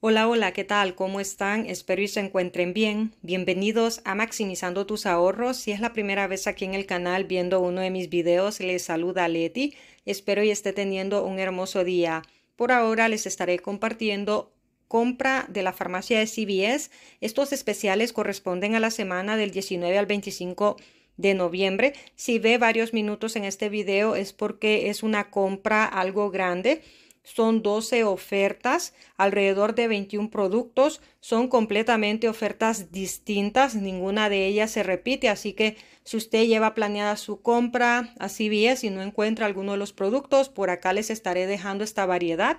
Hola, hola, ¿qué tal? ¿Cómo están? Espero y se encuentren bien. Bienvenidos a Maximizando tus ahorros. Si es la primera vez aquí en el canal viendo uno de mis videos, les saluda Leti. Espero y esté teniendo un hermoso día. Por ahora les estaré compartiendo compra de la farmacia de CBS Estos especiales corresponden a la semana del 19 al 25 de noviembre. Si ve varios minutos en este video es porque es una compra algo grande son 12 ofertas, alrededor de 21 productos, son completamente ofertas distintas, ninguna de ellas se repite, así que si usted lleva planeada su compra así bien, si no encuentra alguno de los productos, por acá les estaré dejando esta variedad.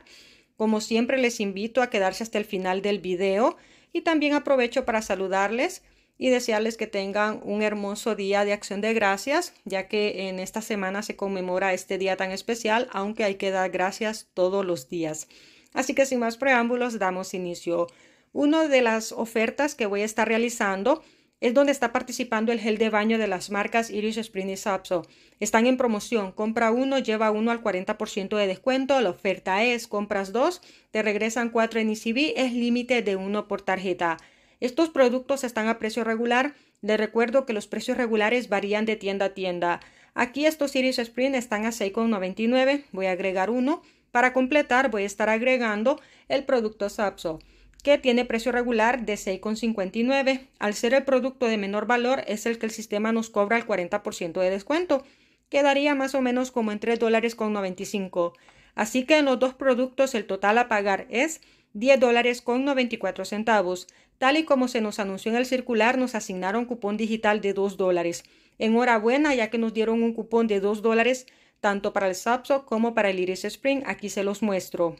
Como siempre les invito a quedarse hasta el final del video y también aprovecho para saludarles y desearles que tengan un hermoso día de acción de gracias, ya que en esta semana se conmemora este día tan especial, aunque hay que dar gracias todos los días. Así que sin más preámbulos, damos inicio. Una de las ofertas que voy a estar realizando es donde está participando el gel de baño de las marcas Iris Spring y Sapso. Están en promoción. Compra uno, lleva uno al 40% de descuento. La oferta es, compras dos, te regresan cuatro en ICB, e es límite de uno por tarjeta. Estos productos están a precio regular. Les recuerdo que los precios regulares varían de tienda a tienda. Aquí estos Series Sprint están a 6,99. Voy a agregar uno. Para completar voy a estar agregando el producto Sapso que tiene precio regular de 6,59. Al ser el producto de menor valor, es el que el sistema nos cobra el 40% de descuento. Quedaría más o menos como en $3.95. dólares Así que en los dos productos el total a pagar es $10.94. dólares con centavos. Tal y como se nos anunció en el circular, nos asignaron cupón digital de 2 dólares. Enhorabuena, ya que nos dieron un cupón de 2 dólares tanto para el Sapso como para el Iris Spring. Aquí se los muestro.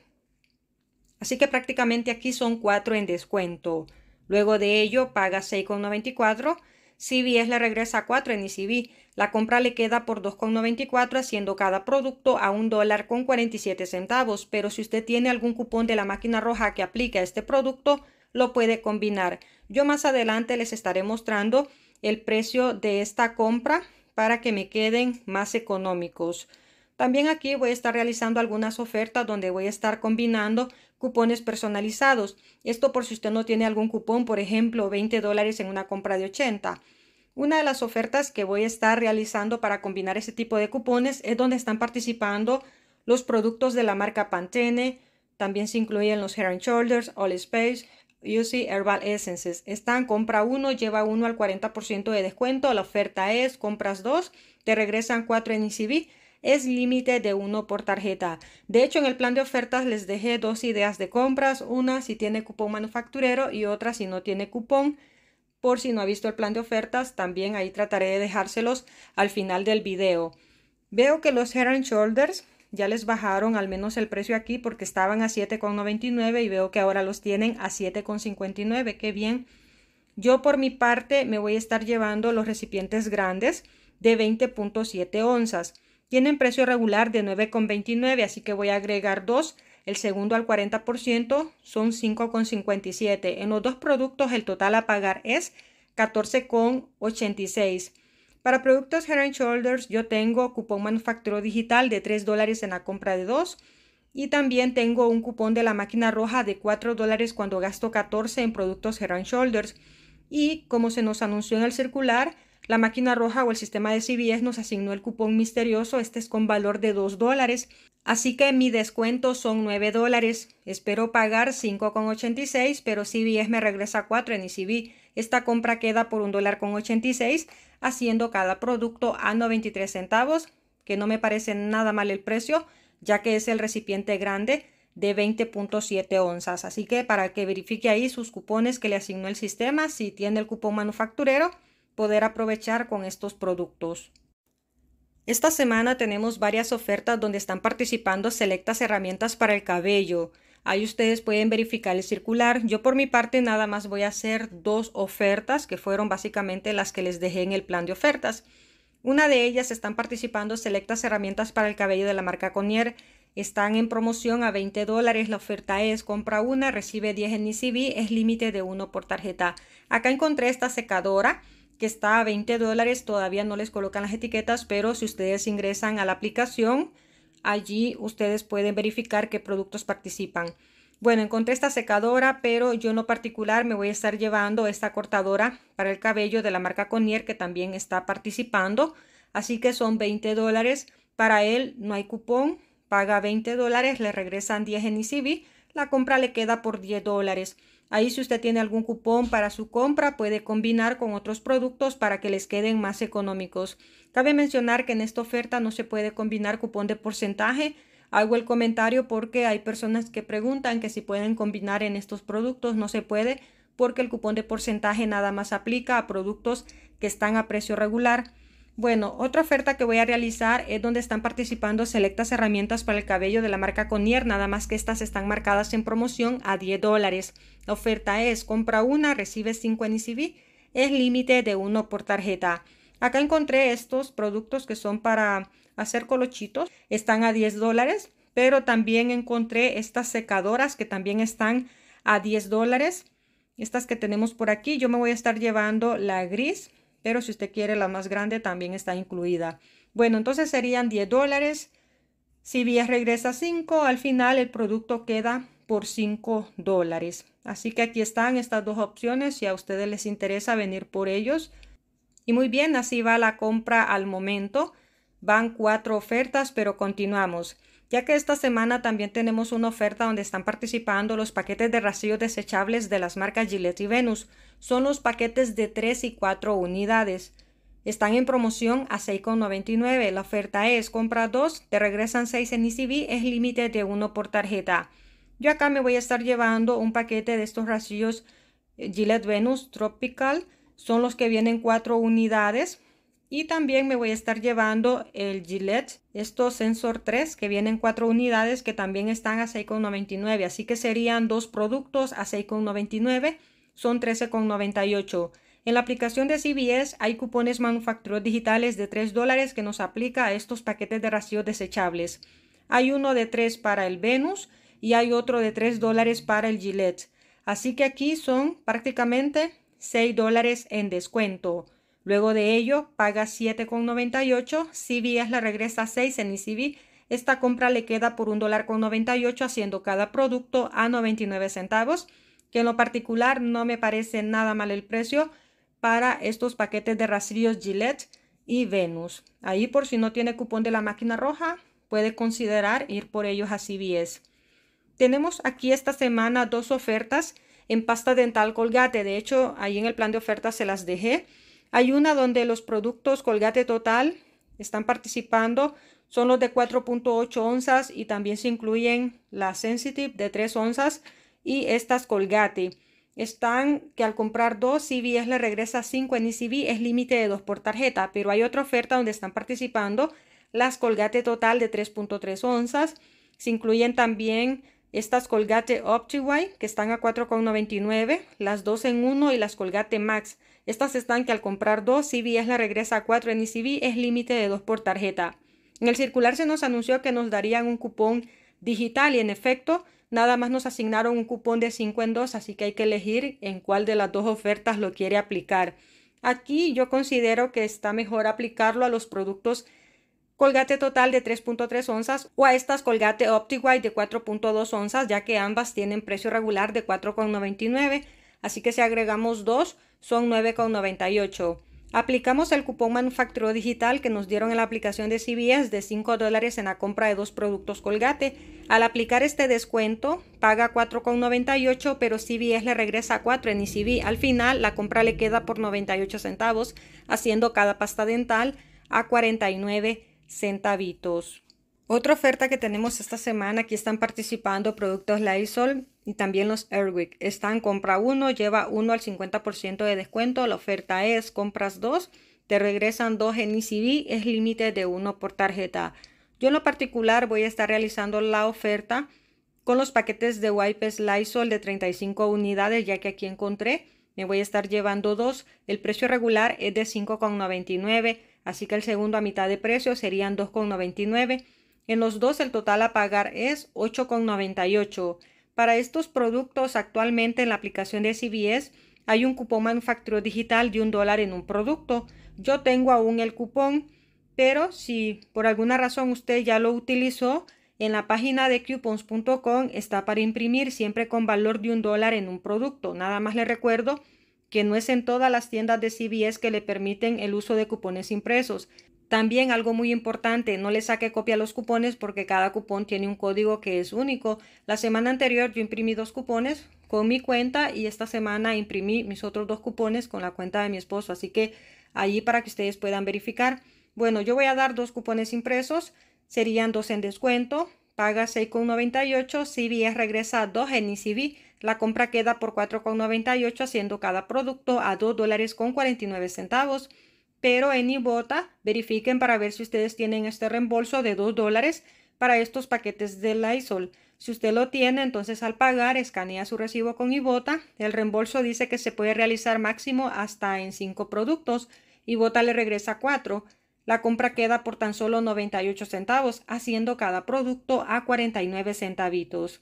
Así que prácticamente aquí son 4 en descuento. Luego de ello paga 6,94. es le regresa 4 en ECB. La compra le queda por 2,94 haciendo cada producto a un dólar con 47 centavos. Pero si usted tiene algún cupón de la máquina roja que aplica a este producto, lo puede combinar. Yo más adelante les estaré mostrando el precio de esta compra para que me queden más económicos. También aquí voy a estar realizando algunas ofertas donde voy a estar combinando cupones personalizados. Esto por si usted no tiene algún cupón, por ejemplo, 20 dólares en una compra de 80. Una de las ofertas que voy a estar realizando para combinar este tipo de cupones es donde están participando los productos de la marca Pantene. También se incluyen los and Shoulders, All Space, UC Herbal Essences. Están, compra uno, lleva uno al 40% de descuento. La oferta es, compras dos, te regresan cuatro en ICB. E es límite de uno por tarjeta. De hecho, en el plan de ofertas les dejé dos ideas de compras. Una si tiene cupón manufacturero y otra si no tiene cupón. Por si no ha visto el plan de ofertas, también ahí trataré de dejárselos al final del video. Veo que los Head Shoulders ya les bajaron al menos el precio aquí porque estaban a 7,99 y veo que ahora los tienen a 7,59. Qué bien. Yo por mi parte me voy a estar llevando los recipientes grandes de 20.7 onzas. Tienen precio regular de 9,29, así que voy a agregar dos. El segundo al 40% son 5,57. En los dos productos el total a pagar es 14,86. Para productos Heron Shoulders yo tengo cupón manufacturero digital de 3 dólares en la compra de 2 y también tengo un cupón de la máquina roja de 4 dólares cuando gasto 14 en productos Heron Shoulders. Y como se nos anunció en el circular, la máquina roja o el sistema de CBS nos asignó el cupón misterioso, este es con valor de 2 dólares. Así que mi descuento son 9 dólares. Espero pagar 5,86, pero CBS me regresa 4 en ICB. Esta compra queda por $1.86 dólar con haciendo cada producto a 93 centavos, que no me parece nada mal el precio, ya que es el recipiente grande de 20.7 onzas. Así que para que verifique ahí sus cupones que le asignó el sistema, si tiene el cupón manufacturero, poder aprovechar con estos productos. Esta semana tenemos varias ofertas donde están participando selectas herramientas para el cabello. Ahí ustedes pueden verificar el circular. Yo por mi parte nada más voy a hacer dos ofertas que fueron básicamente las que les dejé en el plan de ofertas. Una de ellas están participando selectas herramientas para el cabello de la marca Conier. Están en promoción a 20 dólares. La oferta es compra una, recibe 10 en ICB, es límite de uno por tarjeta. Acá encontré esta secadora que está a 20 dólares. Todavía no les colocan las etiquetas, pero si ustedes ingresan a la aplicación, Allí ustedes pueden verificar qué productos participan. Bueno, encontré esta secadora, pero yo no particular me voy a estar llevando esta cortadora para el cabello de la marca Conier que también está participando. Así que son 20 dólares. Para él no hay cupón, paga 20 dólares, le regresan 10 en ICB, e la compra le queda por 10 dólares. Ahí si usted tiene algún cupón para su compra, puede combinar con otros productos para que les queden más económicos. Cabe mencionar que en esta oferta no se puede combinar cupón de porcentaje. Hago el comentario porque hay personas que preguntan que si pueden combinar en estos productos. No se puede porque el cupón de porcentaje nada más aplica a productos que están a precio regular. Bueno, otra oferta que voy a realizar es donde están participando selectas herramientas para el cabello de la marca Conier, nada más que estas están marcadas en promoción a 10 dólares. La oferta es compra una, recibe 5 en ICB, es límite de 1 por tarjeta. Acá encontré estos productos que son para hacer colochitos. Están a 10 dólares, pero también encontré estas secadoras que también están a 10 dólares. Estas que tenemos por aquí, yo me voy a estar llevando la gris, pero si usted quiere la más grande también está incluida. Bueno, entonces serían 10 dólares. Si bien regresa 5, al final el producto queda por 5 dólares. Así que aquí están estas dos opciones. Si a ustedes les interesa venir por ellos, y muy bien, así va la compra al momento. Van cuatro ofertas, pero continuamos. Ya que esta semana también tenemos una oferta donde están participando los paquetes de rastrillos desechables de las marcas Gillette y Venus. Son los paquetes de 3 y 4 unidades. Están en promoción a 6,99. La oferta es compra 2, te regresan 6 en ECB, es límite de 1 por tarjeta. Yo acá me voy a estar llevando un paquete de estos racillos eh, Gillette Venus Tropical son los que vienen cuatro unidades. Y también me voy a estar llevando el Gillette, estos Sensor 3 que vienen cuatro unidades que también están a 6,99. Así que serían dos productos a 6,99, son 13,98. En la aplicación de CBS hay cupones manufactureros digitales de 3 dólares que nos aplica a estos paquetes de racimos desechables. Hay uno de 3 para el Venus y hay otro de 3 dólares para el Gillette. Así que aquí son prácticamente 6 dólares en descuento. Luego de ello, paga 7,98. CVS la regresa 6 en ECB Esta compra le queda por un dólar con 98, haciendo cada producto a 99 centavos, que en lo particular no me parece nada mal el precio para estos paquetes de rastrillos Gillette y Venus. Ahí por si no tiene cupón de la máquina roja, puede considerar ir por ellos a CBS. Tenemos aquí esta semana dos ofertas en pasta dental Colgate. De hecho, ahí en el plan de oferta se las dejé. Hay una donde los productos Colgate Total están participando. Son los de 4.8 onzas y también se incluyen las Sensitive de 3 onzas y estas Colgate. Están que al comprar dos CVS le regresa 5 en e es límite de 2 por tarjeta, pero hay otra oferta donde están participando las Colgate Total de 3.3 onzas. Se incluyen también estas Colgate OptiWhite que están a 4,99, las 2 en 1 y las Colgate Max. Estas están que al comprar 2, es la regresa a 4 en ICB, e es límite de 2 por tarjeta. En el circular se nos anunció que nos darían un cupón digital y en efecto, nada más nos asignaron un cupón de 5 en 2, así que hay que elegir en cuál de las dos ofertas lo quiere aplicar. Aquí yo considero que está mejor aplicarlo a los productos colgate total de 3.3 onzas o a estas colgate OptiWhite de 4.2 onzas, ya que ambas tienen precio regular de 4,99, así que si agregamos dos son 9,98. Aplicamos el cupón manufacturero digital que nos dieron en la aplicación de CBS de 5 dólares en la compra de dos productos Colgate. Al aplicar este descuento, paga 4,98, pero CBS le regresa 4 en ICB. Al final, la compra le queda por 98 centavos, haciendo cada pasta dental a 49 centavitos. Otra oferta que tenemos esta semana, aquí están participando productos Lysol y también los Airwick. Están compra uno, lleva uno al 50% de descuento. La oferta es compras dos, te regresan dos en ECB, es límite de uno por tarjeta. Yo en lo particular voy a estar realizando la oferta con los paquetes de wipes Lysol de 35 unidades, ya que aquí encontré. Me voy a estar llevando dos. El precio regular es de 5,99 así que el segundo a mitad de precio serían 2,99. En los dos el total a pagar es 8,98. Para estos productos actualmente en la aplicación de CBS hay un cupón manufacturero digital de un dólar en un producto. Yo tengo aún el cupón, pero si por alguna razón usted ya lo utilizó, en la página de coupons.com está para imprimir siempre con valor de un dólar en un producto. Nada más le recuerdo que no es en todas las tiendas de CVS que le permiten el uso de cupones impresos. También algo muy importante, no le saque copia a los cupones porque cada cupón tiene un código que es único. La semana anterior yo imprimí dos cupones con mi cuenta y esta semana imprimí mis otros dos cupones con la cuenta de mi esposo. Así que allí para que ustedes puedan verificar. Bueno, yo voy a dar dos cupones impresos, serían dos en descuento, paga 6,98, CVS regresa 2 en ICV. E la compra queda por 4,98 haciendo cada producto a 2 dólares con 49 centavos. Pero en Ibota verifiquen para ver si ustedes tienen este reembolso de 2 dólares para estos paquetes de Lysol. Si usted lo tiene, entonces al pagar escanea su recibo con Ibota. El reembolso dice que se puede realizar máximo hasta en 5 productos. Ibota le regresa 4. La compra queda por tan solo 98 centavos, haciendo cada producto a 49 centavitos.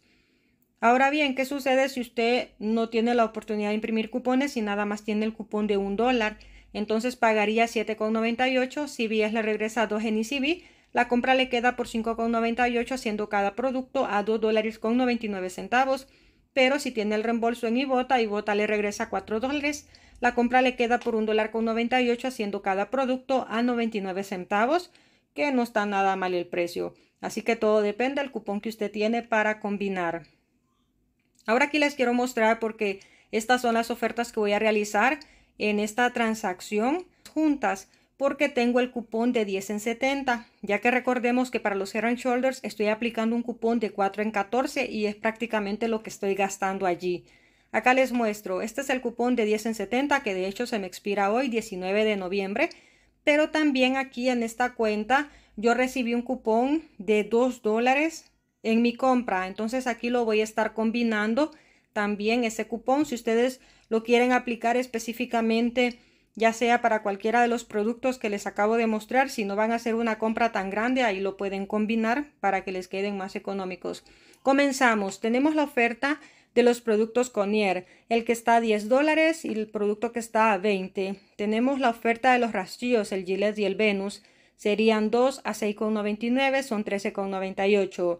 Ahora bien, ¿qué sucede si usted no tiene la oportunidad de imprimir cupones y nada más tiene el cupón de un dólar? Entonces pagaría 7,98, si es le regresa 2 en ICB, e la compra le queda por 5,98 haciendo cada producto a $2.99. dólares con 99 centavos, pero si tiene el reembolso en Ibota, Ibota le regresa 4 dólares, la compra le queda por $1.98 dólar con 98 haciendo cada producto a 99 centavos, que no está nada mal el precio. Así que todo depende del cupón que usted tiene para combinar. Ahora aquí les quiero mostrar porque estas son las ofertas que voy a realizar en esta transacción juntas porque tengo el cupón de 10 en 70, ya que recordemos que para los Heron Shoulders estoy aplicando un cupón de 4 en 14 y es prácticamente lo que estoy gastando allí. Acá les muestro, este es el cupón de 10 en 70 que de hecho se me expira hoy 19 de noviembre, pero también aquí en esta cuenta yo recibí un cupón de 2 dólares en mi compra. Entonces aquí lo voy a estar combinando también ese cupón. Si ustedes lo quieren aplicar específicamente, ya sea para cualquiera de los productos que les acabo de mostrar, si no van a hacer una compra tan grande, ahí lo pueden combinar para que les queden más económicos. Comenzamos. Tenemos la oferta de los productos Conier, el que está a 10 dólares y el producto que está a 20. Tenemos la oferta de los rastrillos, el Gillette y el Venus. Serían 2 a 6,99, son 13,98.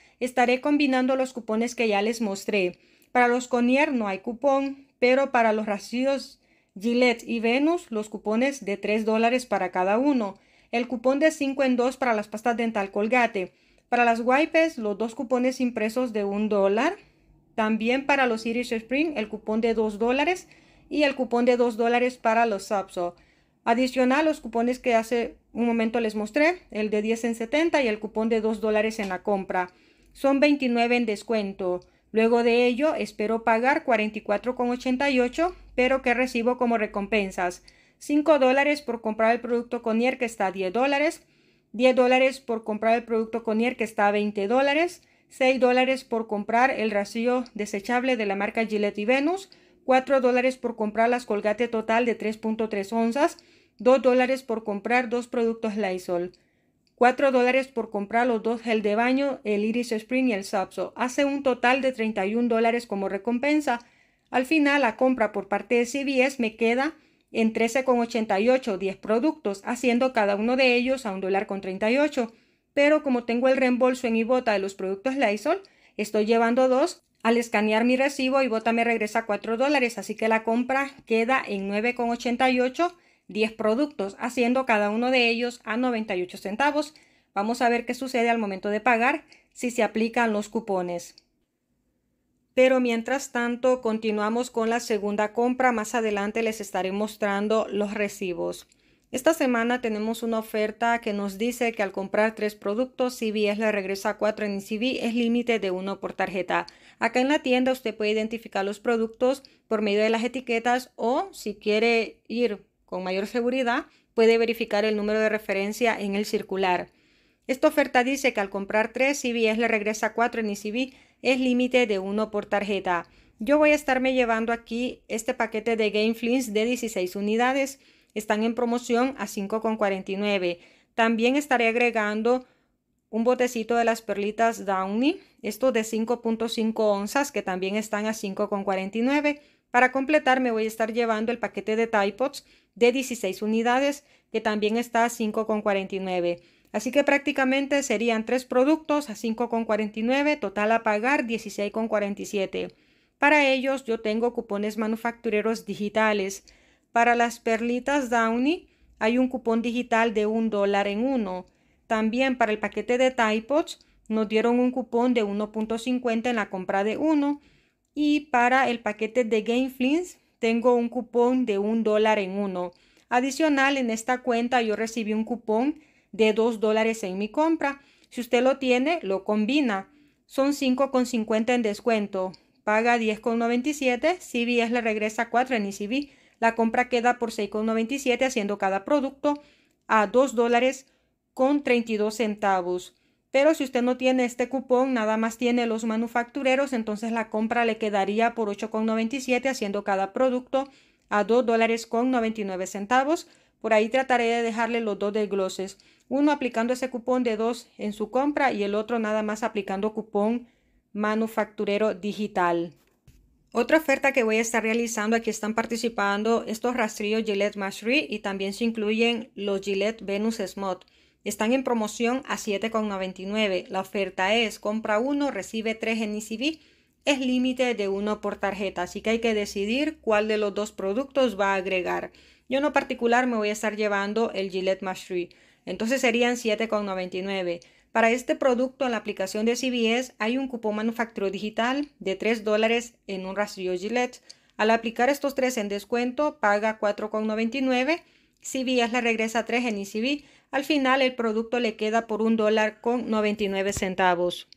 Estaré combinando los cupones que ya les mostré. Para los Conier no hay cupón, pero para los racíos Gillette y Venus, los cupones de 3 dólares para cada uno. El cupón de 5 en 2 para las pastas dental colgate. Para las wipes, los dos cupones impresos de 1 dólar. También para los Irish Spring, el cupón de 2 dólares y el cupón de 2 dólares para los Sapso. Adicional, los cupones que hace un momento les mostré, el de 10 en 70 y el cupón de 2 dólares en la compra son 29 en descuento. Luego de ello, espero pagar 44,88, pero que recibo como recompensas 5 dólares por comprar el producto Conier que está a 10 dólares, 10 dólares por comprar el producto Conier que está a 20 dólares, 6 dólares por comprar el racimo desechable de la marca Gillette y Venus, 4 dólares por comprar las colgate total de 3.3 onzas, 2 dólares por comprar dos productos Lysol. 4 dólares por comprar los dos gel de baño, el Iris Spring y el Sapso. Hace un total de 31 dólares como recompensa. Al final, la compra por parte de CVS me queda en 13,88, 10 productos, haciendo cada uno de ellos a un dólar con Pero como tengo el reembolso en Ibota de los productos Lysol, estoy llevando dos. Al escanear mi recibo, Ibota me regresa 4 dólares, así que la compra queda en 9,88 10 productos, haciendo cada uno de ellos a 98 centavos. Vamos a ver qué sucede al momento de pagar si se aplican los cupones. Pero mientras tanto, continuamos con la segunda compra. Más adelante les estaré mostrando los recibos. Esta semana tenemos una oferta que nos dice que al comprar tres productos, es le regresa 4 en ICB, es límite de uno por tarjeta. Acá en la tienda usted puede identificar los productos por medio de las etiquetas o si quiere ir con mayor seguridad, puede verificar el número de referencia en el circular. Esta oferta dice que al comprar 3 CBS le regresa 4 en icB e es límite de 1 por tarjeta. Yo voy a estarme llevando aquí este paquete de Game Flins de 16 unidades. Están en promoción a 5,49. También estaré agregando un botecito de las perlitas Downey, estos de 5.5 onzas que también están a 5,49. Para completar me voy a estar llevando el paquete de Tide de 16 unidades, que también está a 5,49. Así que prácticamente serían tres productos a 5,49, total a pagar 16,47. Para ellos yo tengo cupones manufactureros digitales. Para las perlitas Downy hay un cupón digital de un dólar en uno. También para el paquete de Typods nos dieron un cupón de 1.50 en la compra de uno. Y para el paquete de GameFlins tengo un cupón de un dólar en uno. Adicional, en esta cuenta yo recibí un cupón de dos dólares en mi compra. Si usted lo tiene, lo combina. Son 5,50 en descuento. Paga 10,97. es le regresa 4 en ICB. E La compra queda por 6,97 haciendo cada producto a dos dólares con 32 centavos. Pero si usted no tiene este cupón, nada más tiene los manufactureros, entonces la compra le quedaría por 8,97 haciendo cada producto a 2 dólares con 99 centavos. Por ahí trataré de dejarle los dos desgloses, uno aplicando ese cupón de 2 en su compra y el otro nada más aplicando cupón manufacturero digital. Otra oferta que voy a estar realizando, aquí están participando estos rastrillos Gillette Mastery y también se incluyen los Gillette Venus Smooth. Están en promoción a 7,99. La oferta es compra uno, recibe 3 en ICB. E es límite de uno por tarjeta, así que hay que decidir cuál de los dos productos va a agregar. Yo en particular me voy a estar llevando el Gillette Mastery. Entonces serían 7,99. Para este producto en la aplicación de e CBS hay un cupón manufacturero digital de 3 dólares en un rastrillo Gillette. Al aplicar estos tres en descuento, paga 4,99. CBS le regresa 3 en ICB. E al final el producto le queda por un dólar con 99 centavos.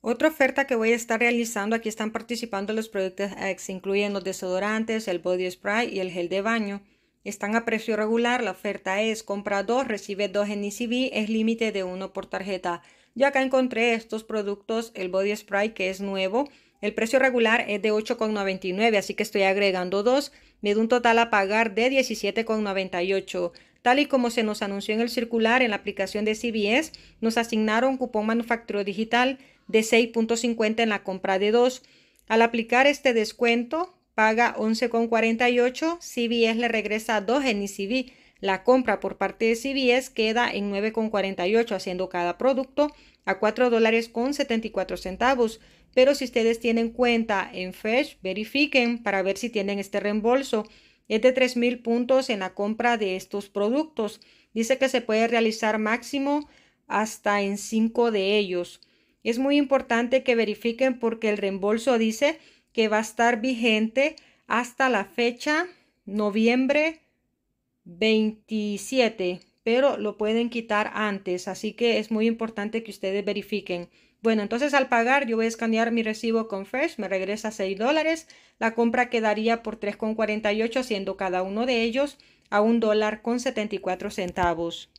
Otra oferta que voy a estar realizando, aquí están participando los productos X, eh, incluyen los desodorantes, el body spray y el gel de baño. Están a precio regular, la oferta es compra dos, recibe dos en ICB. es límite de uno por tarjeta. Yo acá encontré estos productos, el body spray que es nuevo, el precio regular es de 8,99, así que estoy agregando dos. me da un total a pagar de 17,98. Tal y como se nos anunció en el circular en la aplicación de CBS, nos asignaron cupón manufacturero digital de 6.50 en la compra de 2. Al aplicar este descuento, paga 11.48, CBS le regresa 2 en ICB. E la compra por parte de CBS queda en 9.48, haciendo cada producto a 4 dólares con 74 centavos. Pero si ustedes tienen cuenta en FESH, verifiquen para ver si tienen este reembolso es de 3.000 puntos en la compra de estos productos. Dice que se puede realizar máximo hasta en 5 de ellos. Es muy importante que verifiquen porque el reembolso dice que va a estar vigente hasta la fecha noviembre 27, pero lo pueden quitar antes, así que es muy importante que ustedes verifiquen. Bueno, entonces al pagar yo voy a escanear mi recibo con Fresh, me regresa 6 dólares. La compra quedaría por 3,48 siendo cada uno de ellos a un dólar con 74 centavos.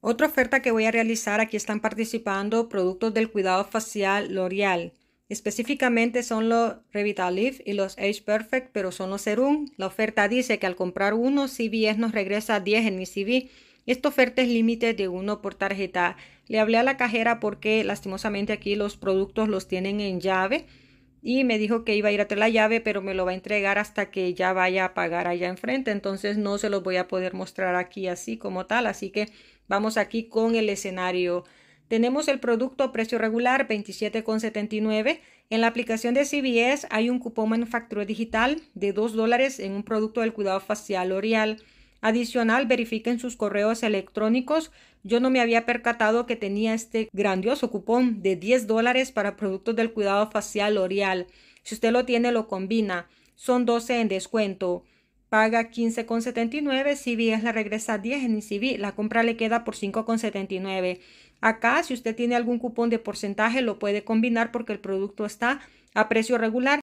Otra oferta que voy a realizar, aquí están participando productos del cuidado facial L'Oreal. Específicamente son los Revitalift y los Age Perfect, pero son los Serum. La oferta dice que al comprar uno, CVS nos regresa 10 en mi CV esta oferta es límite de uno por tarjeta. Le hablé a la cajera porque lastimosamente aquí los productos los tienen en llave y me dijo que iba a ir a traer la llave, pero me lo va a entregar hasta que ya vaya a pagar allá enfrente. Entonces no se los voy a poder mostrar aquí así como tal. Así que vamos aquí con el escenario. Tenemos el producto a precio regular 27,79. En la aplicación de CBS hay un cupón manufacturero digital de 2 dólares en un producto del cuidado facial L'Oreal. Adicional, verifiquen sus correos electrónicos. Yo no me había percatado que tenía este grandioso cupón de 10 dólares para productos del cuidado facial L'Oreal. Si usted lo tiene, lo combina. Son 12 en descuento. Paga 15,79, es la regresa 10 en CV, la compra le queda por 5,79. Acá, si usted tiene algún cupón de porcentaje, lo puede combinar porque el producto está a precio regular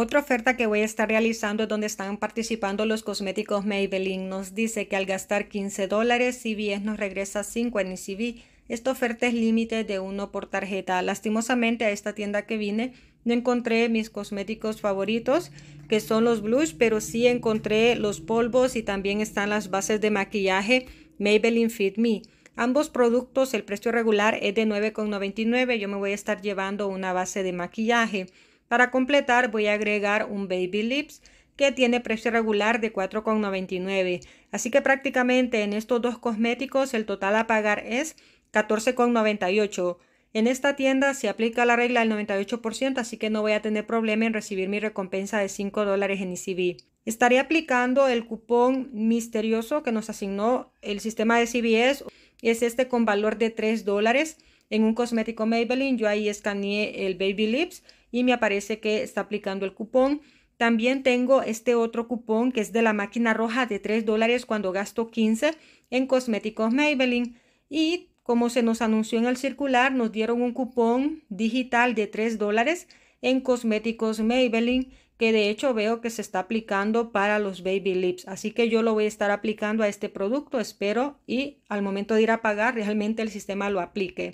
otra oferta que voy a estar realizando es donde están participando los cosméticos Maybelline. Nos dice que al gastar 15 dólares, CVS nos regresa 5 en ICB. E esta oferta es límite de uno por tarjeta. Lastimosamente a esta tienda que vine no encontré mis cosméticos favoritos, que son los blues, pero sí encontré los polvos y también están las bases de maquillaje Maybelline Fit Me. Ambos productos, el precio regular es de $9,99. Yo me voy a estar llevando una base de maquillaje. Para completar voy a agregar un Baby Lips que tiene precio regular de 4,99. Así que prácticamente en estos dos cosméticos el total a pagar es 14,98. En esta tienda se aplica la regla del 98%, así que no voy a tener problema en recibir mi recompensa de 5 dólares en iCB. E Estaré aplicando el cupón misterioso que nos asignó el sistema de e CBS. Es este con valor de 3 dólares en un cosmético Maybelline. Yo ahí escaneé el Baby Lips y me aparece que está aplicando el cupón. También tengo este otro cupón que es de la máquina roja de 3 dólares cuando gasto 15 en cosméticos Maybelline. Y como se nos anunció en el circular, nos dieron un cupón digital de 3 dólares en cosméticos Maybelline que de hecho veo que se está aplicando para los baby lips. Así que yo lo voy a estar aplicando a este producto, espero, y al momento de ir a pagar realmente el sistema lo aplique.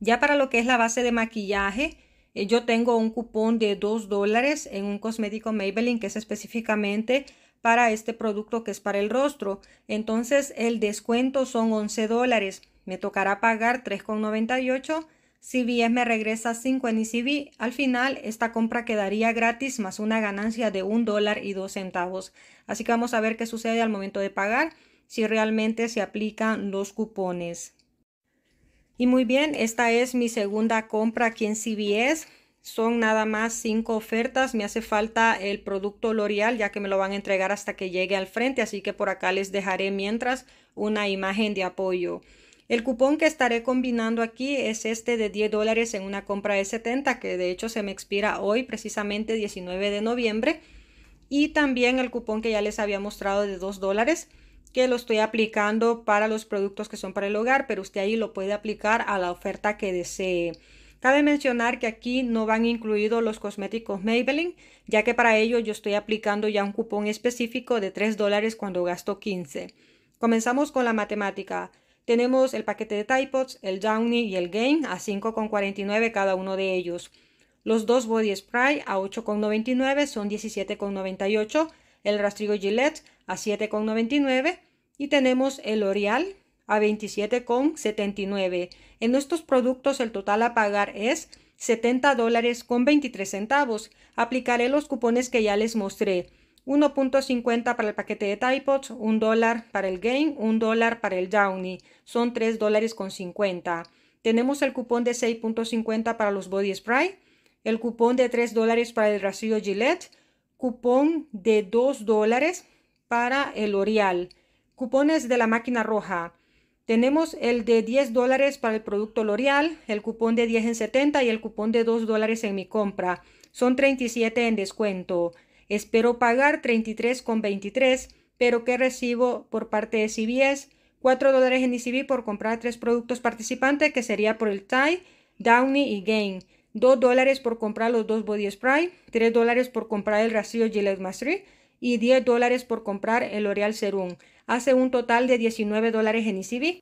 Ya para lo que es la base de maquillaje, eh, yo tengo un cupón de 2 dólares en un cosmético Maybelline que es específicamente para este producto que es para el rostro. Entonces el descuento son 11 dólares. Me tocará pagar 3,98. Si bien me regresa 5 en ICB, e Al final esta compra quedaría gratis más una ganancia de 1 dólar y 2 centavos. Así que vamos a ver qué sucede al momento de pagar si realmente se aplican los cupones. Y muy bien, esta es mi segunda compra aquí en CBS. Son nada más cinco ofertas. Me hace falta el producto L'Oreal, ya que me lo van a entregar hasta que llegue al frente. Así que por acá les dejaré mientras una imagen de apoyo. El cupón que estaré combinando aquí es este de 10 dólares en una compra de 70, que de hecho se me expira hoy, precisamente 19 de noviembre. Y también el cupón que ya les había mostrado de 2 dólares que lo estoy aplicando para los productos que son para el hogar, pero usted ahí lo puede aplicar a la oferta que desee. Cabe mencionar que aquí no van incluidos los cosméticos Maybelline, ya que para ello yo estoy aplicando ya un cupón específico de 3 dólares cuando gasto 15. Comenzamos con la matemática. Tenemos el paquete de Pods, el Downy y el Gain a 5,49 cada uno de ellos. Los dos Body Spray a 8,99 son 17,98. El rastrillo Gillette a 7,99 y tenemos el L'Oreal a 27,79. En estos productos el total a pagar es 70 dólares con 23 centavos. Aplicaré los cupones que ya les mostré. 1.50 para el paquete de Typods, 1 dólar para el Gain, 1 dólar para el Downy. Son $3.50. dólares con 50. Tenemos el cupón de 6.50 para los Body Spray, el cupón de 3 dólares para el Rasillo Gillette, cupón de 2 dólares para el L'Oreal. Cupones de la máquina roja. Tenemos el de 10 dólares para el producto L'Oreal, el cupón de 10 en 70 y el cupón de 2 dólares en mi compra. Son 37 en descuento. Espero pagar 33,23, pero ¿qué recibo por parte de CBS 4 dólares en ICB e por comprar tres productos participantes, que sería por el Tide, Downy y Gain. 2 dólares por comprar los dos Body Spray, 3 dólares por comprar el rastrillo Gillette Mastery, y 10 dólares por comprar el L'Oreal Serum. Hace un total de 19 dólares en ECB.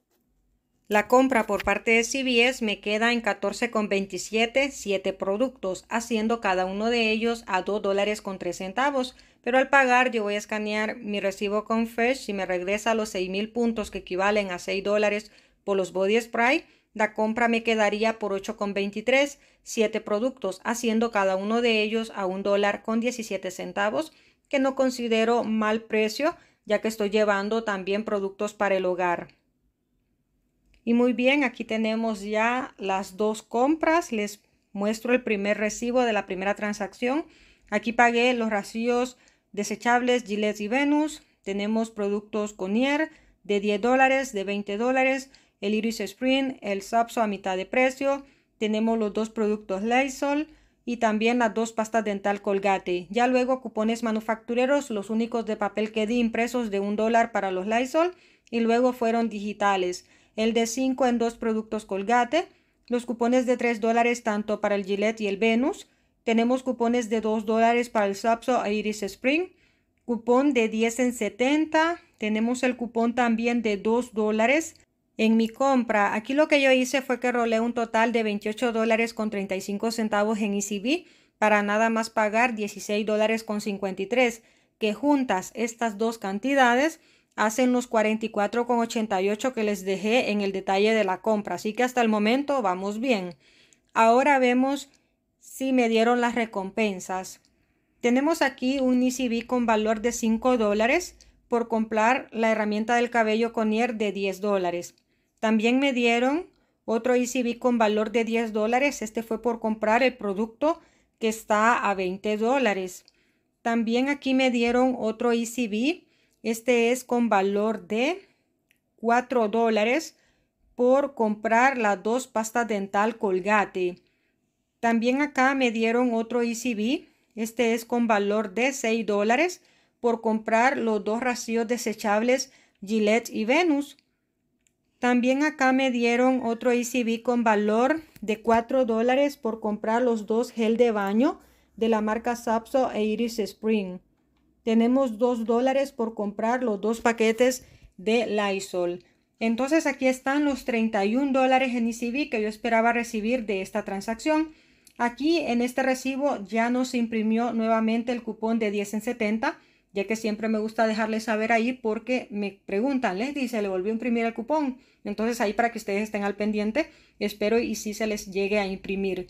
La compra por parte de CBS me queda en 14,27, 7 productos, haciendo cada uno de ellos a 2 dólares con 3 centavos. Pero al pagar yo voy a escanear mi recibo con Fresh y me regresa los 6,000 puntos que equivalen a 6 dólares por los body spray. La compra me quedaría por 8,23, 7 productos, haciendo cada uno de ellos a 1 dólar con 17 centavos que no considero mal precio, ya que estoy llevando también productos para el hogar. Y muy bien, aquí tenemos ya las dos compras. Les muestro el primer recibo de la primera transacción. Aquí pagué los racillos desechables Gillette y Venus. Tenemos productos Conier de 10 dólares, de 20 dólares, el Iris Spring, el Sapso a mitad de precio. Tenemos los dos productos Lysol, y también las dos pastas dental Colgate. Ya luego cupones manufactureros, los únicos de papel que di impresos de un dólar para los Lysol y luego fueron digitales. El de 5 en dos productos Colgate, los cupones de 3 dólares tanto para el Gillette y el Venus. Tenemos cupones de 2 dólares para el Sapso Iris Spring, cupón de 10 en 70. Tenemos el cupón también de 2 dólares en mi compra, aquí lo que yo hice fue que rolé un total de 28 dólares con 35 centavos en ECB para nada más pagar $16.53. con que juntas estas dos cantidades hacen los 44,88 que les dejé en el detalle de la compra. Así que hasta el momento vamos bien. Ahora vemos si me dieron las recompensas. Tenemos aquí un ECB con valor de 5 por comprar la herramienta del cabello con Conier de 10 dólares. También me dieron otro ECB con valor de 10 dólares. Este fue por comprar el producto que está a 20 dólares. También aquí me dieron otro ECB. Este es con valor de 4 dólares por comprar las dos pastas dental colgate. También acá me dieron otro ECB. Este es con valor de 6 dólares por comprar los dos racimos desechables Gillette y Venus. También acá me dieron otro ECB con valor de 4 dólares por comprar los dos gel de baño de la marca Sapso e Iris Spring. Tenemos 2 dólares por comprar los dos paquetes de Lysol. Entonces aquí están los 31 dólares en ECB que yo esperaba recibir de esta transacción. Aquí en este recibo ya nos imprimió nuevamente el cupón de 10 en 70 ya que siempre me gusta dejarles saber ahí porque me preguntan, les dice, le volvió a imprimir el cupón. Entonces ahí para que ustedes estén al pendiente, espero y si se les llegue a imprimir.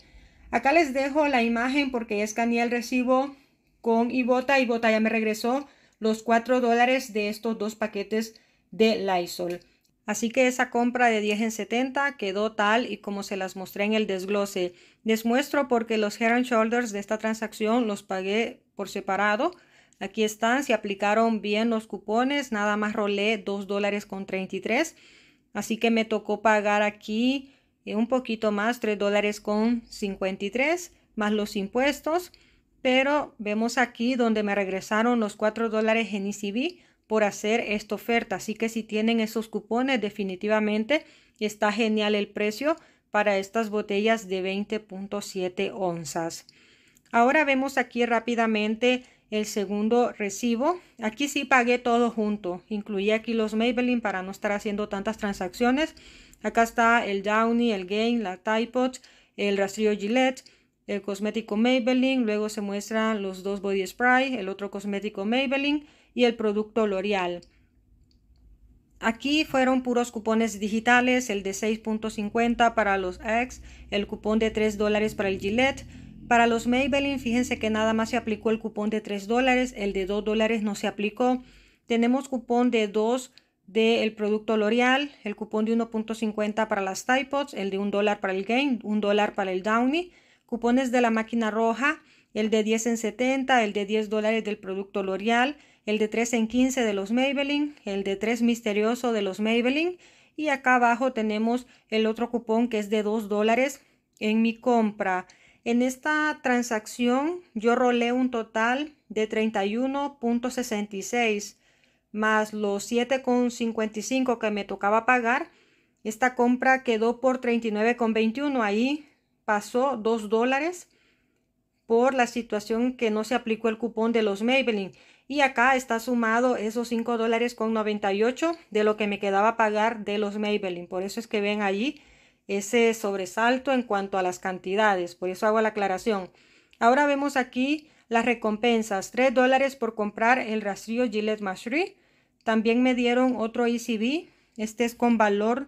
Acá les dejo la imagen porque escaneé el recibo con Ibota. Ibota ya me regresó los 4 dólares de estos dos paquetes de Lysol. Así que esa compra de 10 en 70 quedó tal y como se las mostré en el desglose. Les muestro porque los Head Shoulders de esta transacción los pagué por separado Aquí están, se aplicaron bien los cupones, nada más rolé 2 dólares con 33. Así que me tocó pagar aquí eh, un poquito más, 3 dólares con 53, más los impuestos. Pero vemos aquí donde me regresaron los 4 dólares en ECB por hacer esta oferta. Así que si tienen esos cupones, definitivamente está genial el precio para estas botellas de 20.7 onzas. Ahora vemos aquí rápidamente el segundo recibo. Aquí sí pagué todo junto. Incluí aquí los Maybelline para no estar haciendo tantas transacciones. Acá está el Downy, el Gain, la Tide el rastrillo Gillette, el cosmético Maybelline. Luego se muestran los dos Body Spray, el otro cosmético Maybelline y el producto L'Oreal. Aquí fueron puros cupones digitales, el de 6.50 para los X, el cupón de 3 dólares para el Gillette, para los Maybelline, fíjense que nada más se aplicó el cupón de 3 dólares, el de 2 dólares no se aplicó. Tenemos cupón de 2 del producto L'Oreal, el cupón de 1.50 para las Tide el de 1 dólar para el Gain, 1 dólar para el Downy, cupones de la máquina roja, el de 10 en 70, el de 10 dólares del producto L'Oreal, el de 3 en 15 de los Maybelline, el de 3 misterioso de los Maybelline y acá abajo tenemos el otro cupón que es de 2 dólares en mi compra. En esta transacción yo rolé un total de 31.66 más los 7.55 que me tocaba pagar. Esta compra quedó por 39.21. Ahí pasó 2 dólares por la situación que no se aplicó el cupón de los Maybelline. Y acá está sumado esos $5.98 dólares con 98 de lo que me quedaba pagar de los Maybelline. Por eso es que ven allí ese sobresalto en cuanto a las cantidades, por eso hago la aclaración. Ahora vemos aquí las recompensas, 3 dólares por comprar el rastrillo Gillette Mashri. También me dieron otro ECB, este es con valor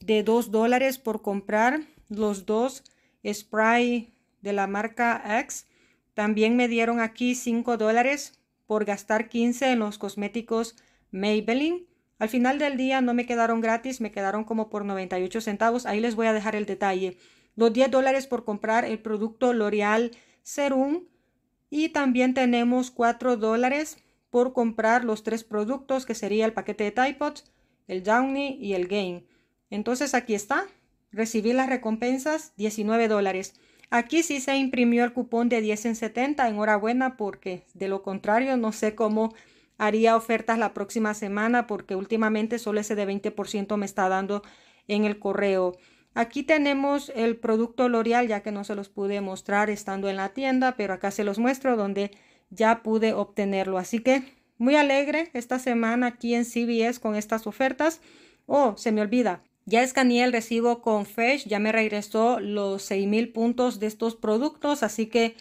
de 2 dólares por comprar los dos spray de la marca X. También me dieron aquí 5 dólares por gastar 15 en los cosméticos Maybelline. Al final del día no me quedaron gratis, me quedaron como por 98 centavos. Ahí les voy a dejar el detalle. Los 10 dólares por comprar el producto L'Oreal Serum. Y también tenemos 4 dólares por comprar los tres productos que sería el paquete de Pods, el Downy y el Gain. Entonces aquí está. Recibí las recompensas 19 dólares. Aquí sí se imprimió el cupón de 10 en 70. Enhorabuena porque de lo contrario no sé cómo haría ofertas la próxima semana porque últimamente solo ese de 20% me está dando en el correo. Aquí tenemos el producto L'Oreal, ya que no se los pude mostrar estando en la tienda, pero acá se los muestro donde ya pude obtenerlo. Así que muy alegre esta semana aquí en CBS con estas ofertas. Oh, se me olvida. Ya escaneé el recibo con Fesh, ya me regresó los 6,000 puntos de estos productos, así que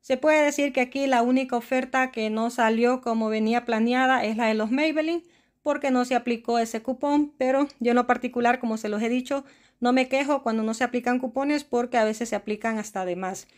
se puede decir que aquí la única oferta que no salió como venía planeada es la de los Maybelline porque no se aplicó ese cupón, pero yo en lo particular, como se los he dicho, no me quejo cuando no se aplican cupones porque a veces se aplican hasta de más.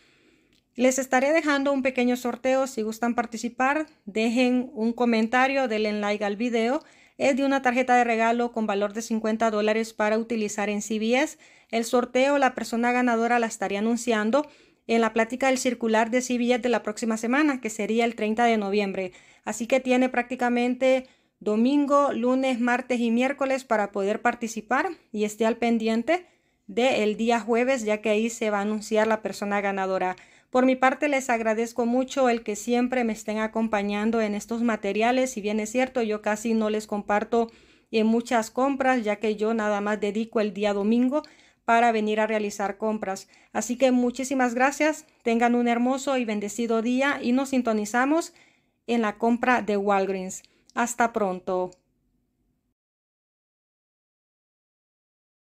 Les estaré dejando un pequeño sorteo, si gustan participar, dejen un comentario, denle like al video. Es de una tarjeta de regalo con valor de 50 dólares para utilizar en CBS. El sorteo, la persona ganadora la estaría anunciando en la plática del circular de Civillas de la próxima semana, que sería el 30 de noviembre. Así que tiene prácticamente domingo, lunes, martes y miércoles para poder participar y esté al pendiente del día jueves, ya que ahí se va a anunciar la persona ganadora. Por mi parte, les agradezco mucho el que siempre me estén acompañando en estos materiales. Si bien es cierto, yo casi no les comparto en muchas compras, ya que yo nada más dedico el día domingo para venir a realizar compras. Así que muchísimas gracias, tengan un hermoso y bendecido día y nos sintonizamos en la compra de Walgreens. Hasta pronto.